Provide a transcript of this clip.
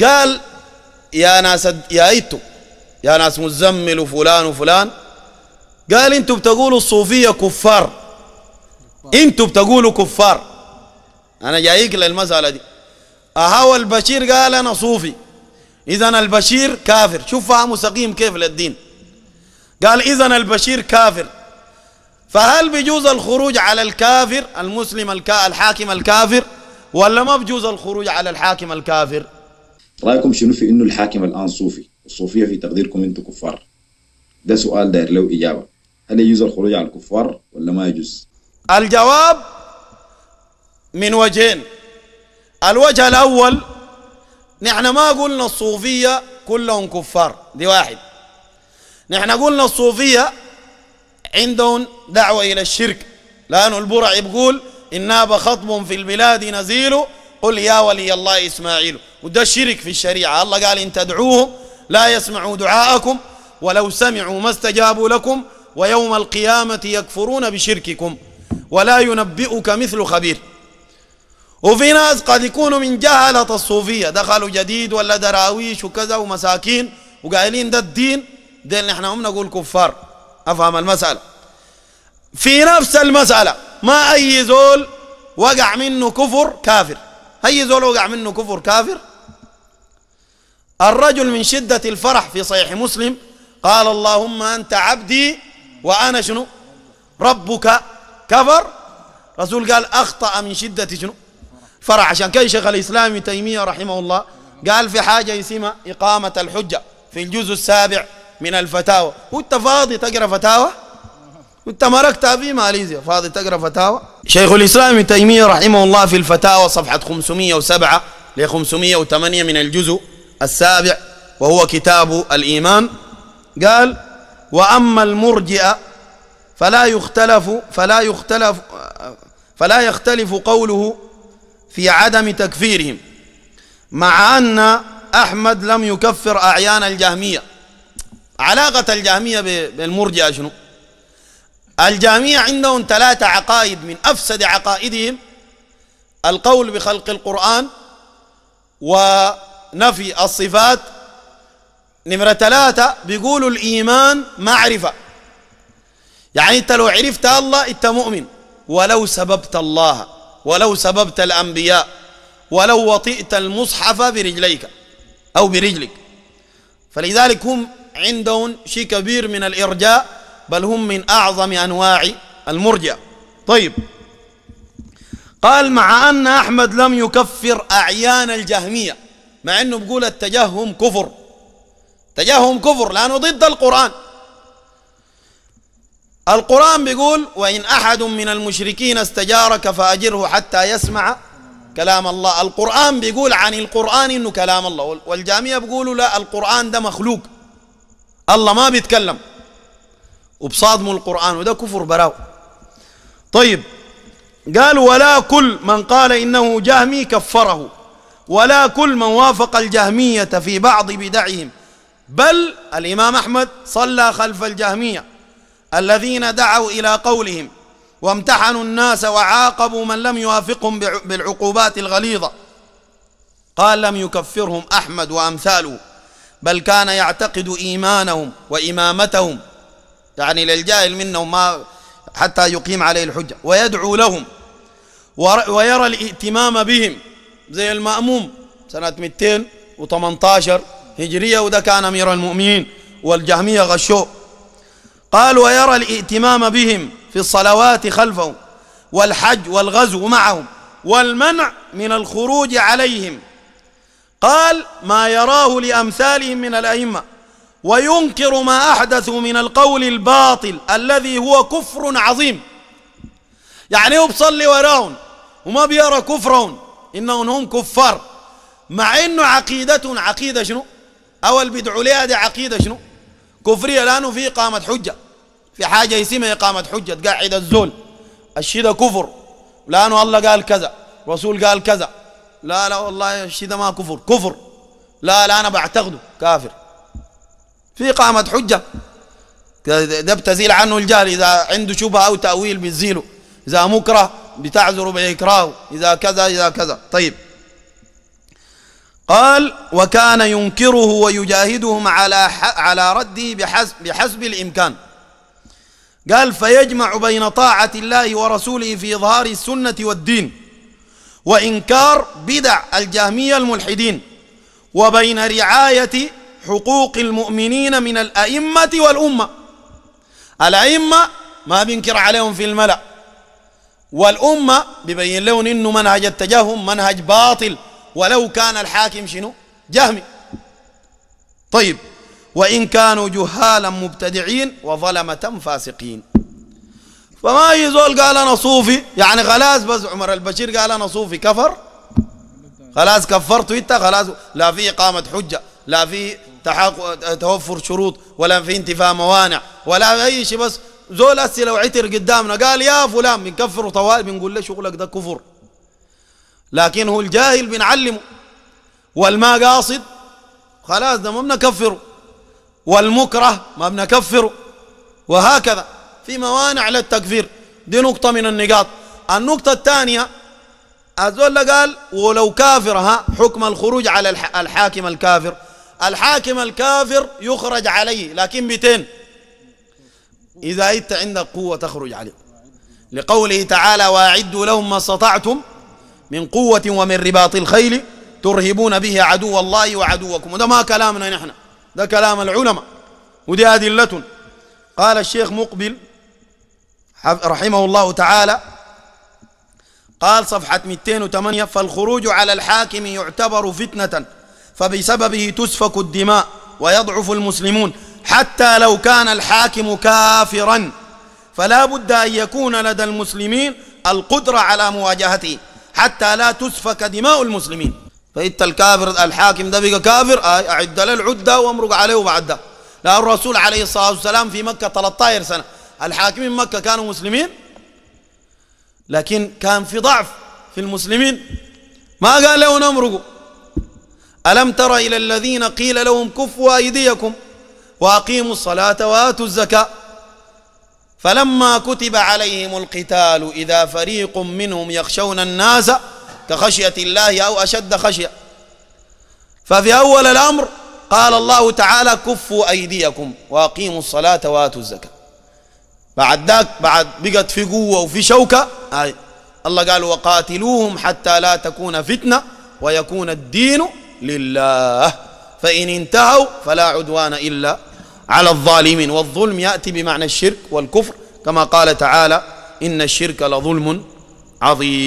قال يا ناس يا ايتو يا ناس مزمل وفلان وفلان قال انتوا بتقولوا الصوفيه كفار انتوا بتقولوا كفار انا جايك للمساله دي اهو البشير قال انا صوفي اذا البشير كافر شوف فهمه سقيم كيف للدين قال اذا البشير كافر فهل بجوز الخروج على الكافر المسلم الحاكم الكافر ولا ما بجوز الخروج على الحاكم الكافر رايكم شنو في انه الحاكم الان صوفي الصوفيه في تقديركم انتم كفار ده سؤال داير له اجابه هل يجوز الخروج على الكفار ولا ما يجوز الجواب من وجهين الوجه الاول نحن ما قلنا الصوفيه كلهم كفار دي واحد نحن قلنا الصوفيه عندهم دعوه الى الشرك لانه البرع بيقول انا بخطب في البلاد نزيل قل يا ولي الله إسماعيل وده شرك في الشريعة الله قال إن تدعوهم لا يسمعوا دعاءكم ولو سمعوا ما استجابوا لكم ويوم القيامة يكفرون بشرككم ولا ينبئك مثل خبير وفي ناس قد يكونوا من جهلة الصوفية دخلوا جديد ولا دراويش وكذا ومساكين وقايلين ده الدين ده اللي احنا هم نقول كفار افهم المسألة في نفس المسألة ما اي زول وقع منه كفر كافر هي زول وقع منه كفر كافر الرجل من شدة الفرح في صحيح مسلم قال اللهم أنت عبدي وأنا شنو ربك كفر رسول قال أخطأ من شدة شنو فرح عشان كي شيخ الإسلام تيمية رحمه الله قال في حاجة اسمها إقامة الحجة في الجزء السابع من الفتاوى وانت فاضي تقرأ فتاوى وتمركت في ماليزيا فاضي تقرا فتاوى شيخ الاسلام ابن تيميه رحمه الله في الفتاوى صفحه 507 ل 508 من الجزء السابع وهو كتاب الايمان قال واما المرجئه فلا يختلف فلا يختلف فلا يختلف قوله في عدم تكفيرهم مع ان احمد لم يكفر اعيان الجهميه علاقه الجهميه بالمرجئه شنو؟ الجامية عندهم ثلاثة عقائد من أفسد عقائدهم القول بخلق القرآن ونفي الصفات نمرة ثلاثة بيقولوا الإيمان معرفة يعني أنت لو عرفت الله أنت مؤمن ولو سببت الله ولو سببت الأنبياء ولو وطئت المصحف برجليك أو برجلك فلذلك هم عندهم شيء كبير من الإرجاء بل هم من أعظم أنواع المرجع طيب قال مع أن أحمد لم يكفر أعيان الجهمية مع أنه بقول التجهم كفر تجهم كفر لأنه ضد القرآن القرآن بيقول وإن أحد من المشركين استجارك فأجره حتى يسمع كلام الله القرآن بيقول عن القرآن إنه كلام الله والجامية بيقولوا لا القرآن ده مخلوق الله ما بيتكلم وبصادموا القرآن وده كفر براو طيب قال ولا كل من قال إنه جهمي كفره ولا كل من وافق الجهمية في بعض بدعهم بل الإمام أحمد صلى خلف الجهمية الذين دعوا إلى قولهم وامتحنوا الناس وعاقبوا من لم يوافقهم بالعقوبات الغليظة قال لم يكفرهم أحمد وأمثاله بل كان يعتقد إيمانهم وإمامتهم يعني للجاهل منهم ما حتى يقيم عليه الحجة ويدعو لهم ويرى الائتمام بهم زي المأموم سنة 218 هجرية وده كان أمير المؤمنين والجهمية غشوه قال ويرى الائتمام بهم في الصلوات خلفهم والحج والغزو معهم والمنع من الخروج عليهم قال ما يراه لأمثالهم من الأئمة وينكر ما أحدثوا من القول الباطل الذي هو كفر عظيم يعني هو بصلي وراهم وما بيرى كفرهم إنهم هم كفار مع إنه عقيدتهم عقيدة شنو أو البدع ليها دي عقيدة شنو كفرية لأنه في إقامة حجة في حاجة اسمها إقامة حجة تقعد الزول الشدة كفر لأنه الله قال كذا رسول قال كذا لا لا والله الشدة ما كفر كفر لا لا أنا بعتقده كافر في قامة حجة ده بتزيل عنه الجهل إذا عنده شبهة أو تأويل بتزيله إذا مكره بتعذره بإكراه إذا كذا إذا كذا طيب قال وكان ينكره ويجاهدهم على على رده بحسب, بحسب الإمكان قال فيجمع بين طاعة الله ورسوله في إظهار السنة والدين وإنكار بدع الجهمية الملحدين وبين رعاية حقوق المؤمنين من الأئمة والأمة الأئمة ما بينكر عليهم في الملأ والأمة ببين لهم إنه منهج التجهم منهج باطل ولو كان الحاكم شنو جهمي طيب وإن كانوا جهالا مبتدعين وظلمة فاسقين فما يزول قال أنا صوفي يعني خلاص بس عمر البشير قال أنا صوفي كفر خلاص كفرت انت خلاص لا في إقامة حجة لا في تحقق توفر شروط ولا في انتفاء موانع ولا أي شيء بس زول هسه لو عتر قدامنا قال يا فلان بنكفره طوال بنقول له شغلك ده كفر لكن هو الجاهل بنعلمه والما قاصد خلاص ده ما بنكفره والمكره ما بنكفره وهكذا في موانع للتكفير دي نقطة من النقاط النقطة الثانية الزول قال ولو كافر ها حكم الخروج على الحاكم الكافر الحاكم الكافر يخرج عليه لكن 200 إذا أنت عندك قوة تخرج عليه لقوله تعالى وأعدوا لهم ما استطعتم من قوة ومن رباط الخيل ترهبون به عدو الله وعدوكم وده ما كلامنا نحن ده كلام العلماء ودي أدلة قال الشيخ مقبل رحمه الله تعالى قال صفحة 208 فالخروج على الحاكم يعتبر فتنة فبسببه تسفك الدماء ويضعف المسلمون حتى لو كان الحاكم كافرا فلا بد أن يكون لدى المسلمين القدرة على مواجهته حتى لا تسفك دماء المسلمين فإنت الكافر الحاكم ده بقى كافر آه، أعد له العدة وامرق عليه بعد ده لا الرسول عليه الصلاة والسلام في مكة 13 سنة الحاكمين مكة كانوا مسلمين لكن كان في ضعف في المسلمين ما قال له نمرقوا ألم تر إلى الذين قيل لهم كفوا أيديكم وأقيموا الصلاة وآتوا الزكاة فلما كتب عليهم القتال إذا فريق منهم يخشون الناس كخشية الله أو أشد خشية ففي أول الأمر قال الله تعالى كفوا أيديكم وأقيموا الصلاة وآتوا الزكاة بعد ذاك بعد بقت في قوة وفي شوكة آه، الله قال وقاتلوهم حتى لا تكون فتنة ويكون الدين لله فإن انتهوا فلا عدوان إلا على الظالمين والظلم يأتي بمعنى الشرك والكفر كما قال تعالى إن الشرك لظلم عظيم